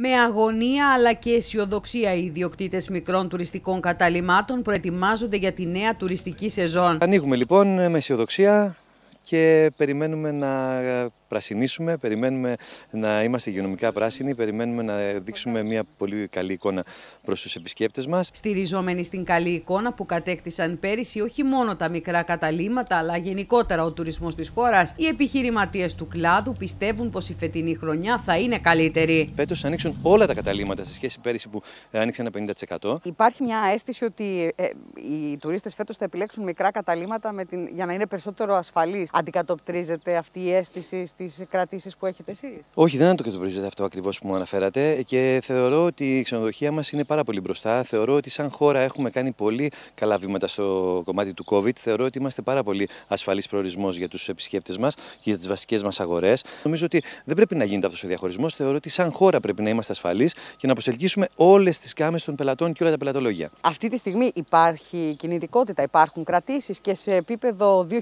Με αγωνία αλλά και αισιοδοξία οι ιδιοκτήτες μικρών τουριστικών καταλήμματων προετοιμάζονται για τη νέα τουριστική σεζόν. Ανοίγουμε λοιπόν με αισιοδοξία και περιμένουμε να πρασινίσουμε, περιμένουμε να είμαστε υγειονομικά πράσινοι, περιμένουμε να δείξουμε μια πολύ καλή εικόνα προς τους επισκέπτες μας. Στηριζόμενοι στην καλή εικόνα που κατέκτησαν πέρυσι όχι μόνο τα μικρά καταλήματα αλλά γενικότερα ο τουρισμός της χώρας, οι επιχειρηματίες του κλάδου πιστεύουν πως η φετινή χρονιά θα είναι καλύτερη. Φέτο θα ανοίξουν όλα τα καταλήματα σε σχέση πέρυσι που άνοιξε ένα 50%. Υπάρχει μια αίσθηση ότι ε, οι τουρίστες φέτος θα επιλέξουν μικρά καταλήματα με την, για να είναι περισσότερο ασφαλείς. Αντικατοπτρίζεται αυτή η αίσθηση τις κρατήσεις που έχετε εσείς. Όχι, δεν το αντοκατοπτρίζεται αυτό ακριβώς που μου αναφέρατε και θεωρώ ότι η ξενοδοχεία μας είναι πάρα πολύ μπροστά. Θεωρώ ότι σαν χώρα έχουμε κάνει πολύ καλά βήματα στο κομμάτι του COVID. Θεωρώ ότι είμαστε πάρα πολύ ασφαλής προορισμός για τους επισκέπτες μας και για τις βασικές μας αγορές. Νομίζω ότι δεν πρέπει να γίνεται αυτός ο διαχωρισμός, Θεωρώ ότι σαν χώρα πρέπει να είμαστε ασφαλείς και να προσελκύσουμε όλες τις κάμε των πελατών και όλα τα πελατολόγια. Αυτή τη στιγμή υπάρχει κινητικότητα, υπάρχουν κρατήσεις και σε επίπεδο 2019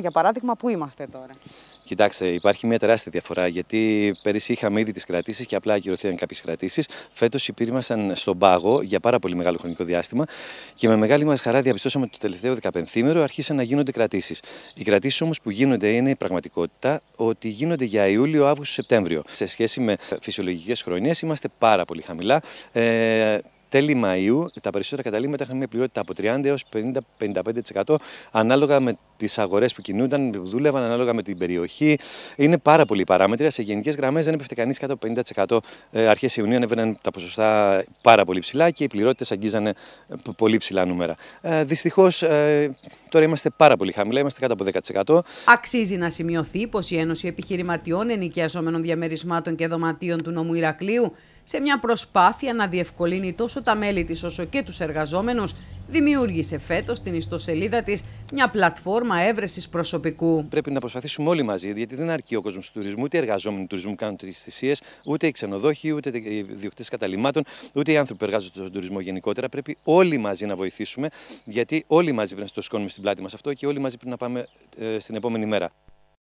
για παράδειγμα που είμαστε τώρα. Κοιτάξτε, υπάρχει μια τεράστια διαφορά γιατί πέρυσι είχαμε ήδη τις κρατήσεις και απλά ακυρωθήκαν κάποιες κρατήσεις. Φέτος υπήρμασταν στον πάγο για πάρα πολύ μεγάλο χρονικό διάστημα και με μεγάλη μας χαρά διαπιστώσαμε ότι το τελευταίο 15μέρο αρχίσαν να γίνονται κρατήσεις. Οι κρατήσεις όμως που γίνονται είναι η πραγματικότητα ότι γίνονται για Ιούλιο, Αύγουστο, Σεπτέμβριο. Σε σχέση με φυσιολογικές χρονιές είμαστε πάρα πολύ χαμηλά. Ε, τέλη Μαΐου τα περισσότερα καταλήμματα είχαν μια πληρότητα από 30 έως 50-55% ανάλογα με τις αγορές που κινούνταν, που δούλευαν ανάλογα με την περιοχή. Είναι πάρα πολλοί παράμετροι. Σε γενικές γραμμές δεν έπεφτε κανείς κάτω από 50%. Ε, Αρχές Ιουνίου ανέβαιναν τα ποσοστά πάρα πολύ ψηλά και οι πληρότητες αγγίζανε ε, πολύ ψηλά νούμερα. Ε, Δυστυχώς τώρα είμαστε πάρα πολύ χαμηλά, είμαστε κάτω από 10%. Αξίζει να σημειωθεί πως η Ένωση Επιχειρηματιών Ενοικιαζόμενων Διαμερισμάτων και Δωματίων του Νομού Ηρακλείου σε μια προσπάθεια να διευκολύνει τόσο τα μέλη της όσο και τους εργαζόμενους δημιούργησε φέτος στην ιστοσελίδα της μια πλατφόρμα έβρεσης προσωπικού. Πρέπει να προσπαθήσουμε όλοι μαζί, γιατί δεν αρκεί ο κόσμος του τουρισμού, ούτε οι εργαζόμενοι του τουρισμού κάνουν τις θυσίες, ούτε οι ξενοδόχοι, ούτε οι διοκτήτε καταλήμματων, ούτε οι άνθρωποι που εργάζονται στον τουρισμό γενικότερα. Πρέπει όλοι μαζί να βοηθήσουμε, γιατί όλοι μαζί πρέπει να το σκόνουμε στην πλάτη μας αυτό και όλοι μαζί πρέπει να πάμε ε, στην επόμενη μέρα.